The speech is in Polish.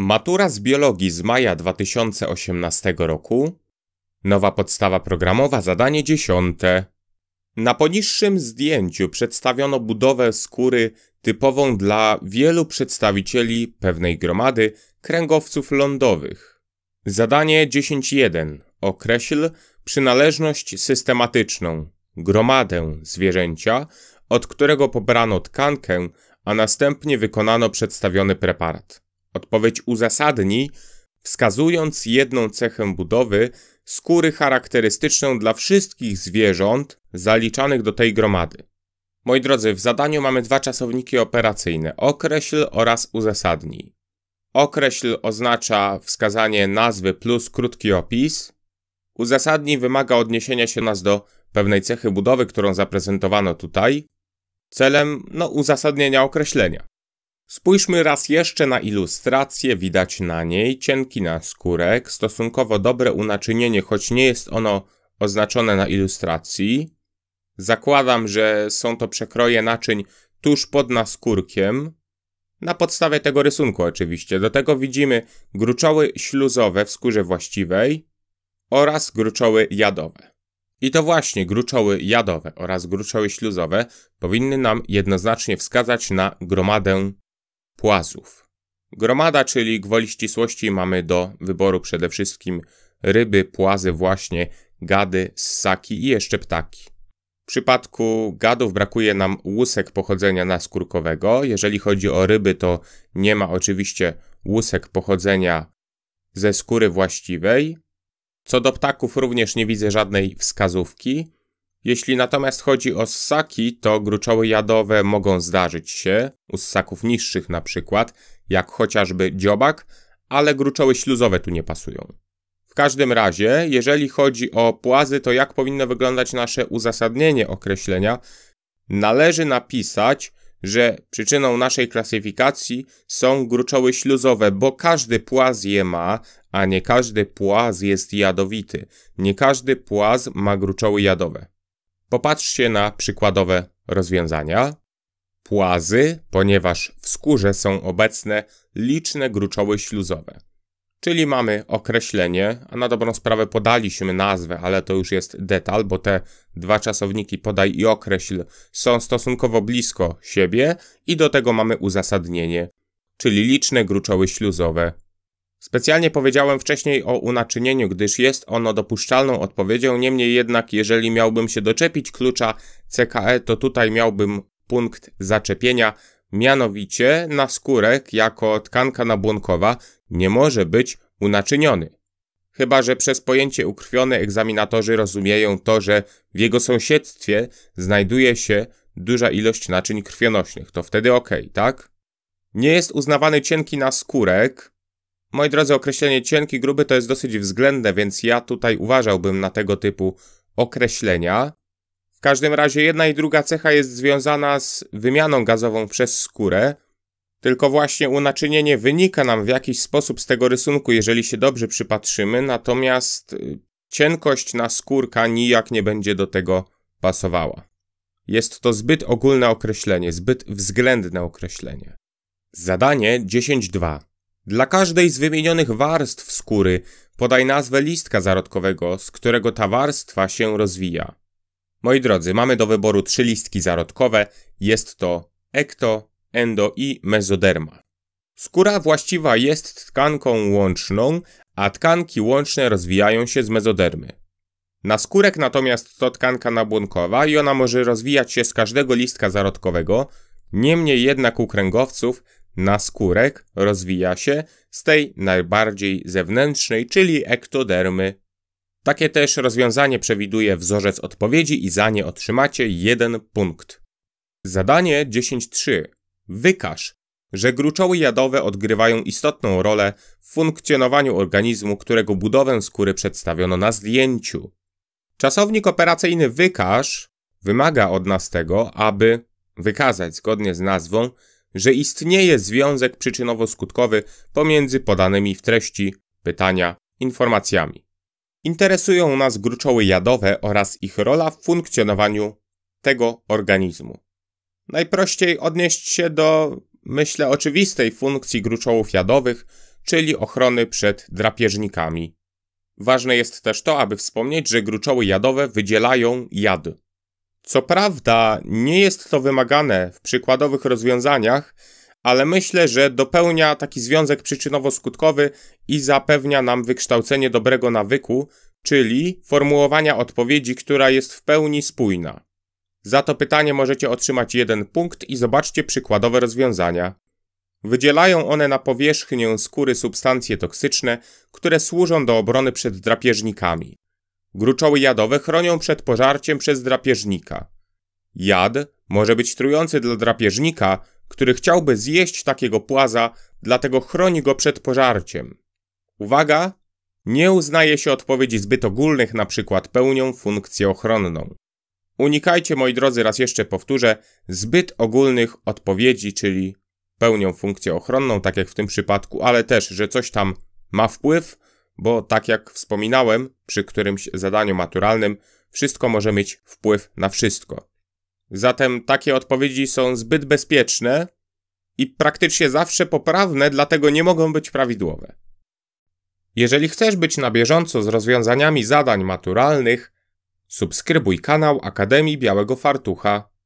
Matura z biologii z maja 2018 roku. Nowa podstawa programowa, zadanie dziesiąte. Na poniższym zdjęciu przedstawiono budowę skóry typową dla wielu przedstawicieli pewnej gromady kręgowców lądowych. Zadanie 10.1. Określ przynależność systematyczną, gromadę zwierzęcia, od którego pobrano tkankę, a następnie wykonano przedstawiony preparat. Odpowiedź uzasadni, wskazując jedną cechę budowy skóry charakterystyczną dla wszystkich zwierząt zaliczanych do tej gromady. Moi drodzy, w zadaniu mamy dwa czasowniki operacyjne: określ oraz uzasadni. Określ oznacza wskazanie nazwy plus krótki opis. Uzasadni wymaga odniesienia się nas do pewnej cechy budowy, którą zaprezentowano tutaj, celem no, uzasadnienia określenia. Spójrzmy raz jeszcze na ilustrację, widać na niej cienki naskórek, stosunkowo dobre unaczynienie, choć nie jest ono oznaczone na ilustracji. Zakładam, że są to przekroje naczyń tuż pod naskórkiem. Na podstawie tego rysunku oczywiście. Do tego widzimy gruczoły śluzowe w skórze właściwej oraz gruczoły jadowe. I to właśnie gruczoły jadowe oraz gruczoły śluzowe powinny nam jednoznacznie wskazać na gromadę płazów. Gromada, czyli gwoli ścisłości, mamy do wyboru przede wszystkim ryby, płazy właśnie, gady, ssaki i jeszcze ptaki. W przypadku gadów brakuje nam łusek pochodzenia naskórkowego. Jeżeli chodzi o ryby, to nie ma oczywiście łusek pochodzenia ze skóry właściwej. Co do ptaków również nie widzę żadnej wskazówki. Jeśli natomiast chodzi o ssaki, to gruczoły jadowe mogą zdarzyć się, u ssaków niższych na przykład, jak chociażby dziobak, ale gruczoły śluzowe tu nie pasują. W każdym razie, jeżeli chodzi o płazy, to jak powinno wyglądać nasze uzasadnienie określenia, należy napisać, że przyczyną naszej klasyfikacji są gruczoły śluzowe, bo każdy płaz je ma, a nie każdy płaz jest jadowity. Nie każdy płaz ma gruczoły jadowe. Popatrzcie na przykładowe rozwiązania. Płazy, ponieważ w skórze są obecne liczne gruczoły śluzowe. Czyli mamy określenie, a na dobrą sprawę podaliśmy nazwę, ale to już jest detal, bo te dwa czasowniki podaj i określ są stosunkowo blisko siebie i do tego mamy uzasadnienie, czyli liczne gruczoły śluzowe Specjalnie powiedziałem wcześniej o unaczynieniu, gdyż jest ono dopuszczalną odpowiedzią, niemniej jednak jeżeli miałbym się doczepić klucza CKE, to tutaj miałbym punkt zaczepienia, mianowicie na skórek jako tkanka nabłonkowa nie może być unaczyniony. Chyba, że przez pojęcie ukrwione, egzaminatorzy rozumieją to, że w jego sąsiedztwie znajduje się duża ilość naczyń krwionośnych. To wtedy ok, tak? Nie jest uznawany cienki na skórek? Moi drodzy, określenie cienki, gruby to jest dosyć względne, więc ja tutaj uważałbym na tego typu określenia. W każdym razie jedna i druga cecha jest związana z wymianą gazową przez skórę, tylko właśnie unaczynienie wynika nam w jakiś sposób z tego rysunku, jeżeli się dobrze przypatrzymy, natomiast y, cienkość na skórka nijak nie będzie do tego pasowała. Jest to zbyt ogólne określenie, zbyt względne określenie. Zadanie 10.2. Dla każdej z wymienionych warstw skóry podaj nazwę listka zarodkowego, z którego ta warstwa się rozwija. Moi drodzy, mamy do wyboru trzy listki zarodkowe. Jest to ekto, endo i mezoderma. Skóra właściwa jest tkanką łączną, a tkanki łączne rozwijają się z mezodermy. Na skórek natomiast to tkanka nabłonkowa i ona może rozwijać się z każdego listka zarodkowego, niemniej jednak u kręgowców na skórek rozwija się z tej najbardziej zewnętrznej, czyli ektodermy. Takie też rozwiązanie przewiduje wzorzec odpowiedzi i za nie otrzymacie jeden punkt. Zadanie 10.3. Wykaż, że gruczoły jadowe odgrywają istotną rolę w funkcjonowaniu organizmu, którego budowę skóry przedstawiono na zdjęciu. Czasownik operacyjny wykaż wymaga od nas tego, aby wykazać zgodnie z nazwą że istnieje związek przyczynowo-skutkowy pomiędzy podanymi w treści pytania informacjami. Interesują nas gruczoły jadowe oraz ich rola w funkcjonowaniu tego organizmu. Najprościej odnieść się do, myślę, oczywistej funkcji gruczołów jadowych, czyli ochrony przed drapieżnikami. Ważne jest też to, aby wspomnieć, że gruczoły jadowe wydzielają jad. Co prawda, nie jest to wymagane w przykładowych rozwiązaniach, ale myślę, że dopełnia taki związek przyczynowo-skutkowy i zapewnia nam wykształcenie dobrego nawyku, czyli formułowania odpowiedzi, która jest w pełni spójna. Za to pytanie możecie otrzymać jeden punkt i zobaczcie przykładowe rozwiązania. Wydzielają one na powierzchnię skóry substancje toksyczne, które służą do obrony przed drapieżnikami. Gruczoły jadowe chronią przed pożarciem przez drapieżnika. Jad może być trujący dla drapieżnika, który chciałby zjeść takiego płaza, dlatego chroni go przed pożarciem. Uwaga! Nie uznaje się odpowiedzi zbyt ogólnych, na przykład pełnią funkcję ochronną. Unikajcie, moi drodzy, raz jeszcze powtórzę, zbyt ogólnych odpowiedzi, czyli pełnią funkcję ochronną, tak jak w tym przypadku, ale też, że coś tam ma wpływ, bo tak jak wspominałem, przy którymś zadaniu maturalnym wszystko może mieć wpływ na wszystko. Zatem takie odpowiedzi są zbyt bezpieczne i praktycznie zawsze poprawne, dlatego nie mogą być prawidłowe. Jeżeli chcesz być na bieżąco z rozwiązaniami zadań maturalnych, subskrybuj kanał Akademii Białego Fartucha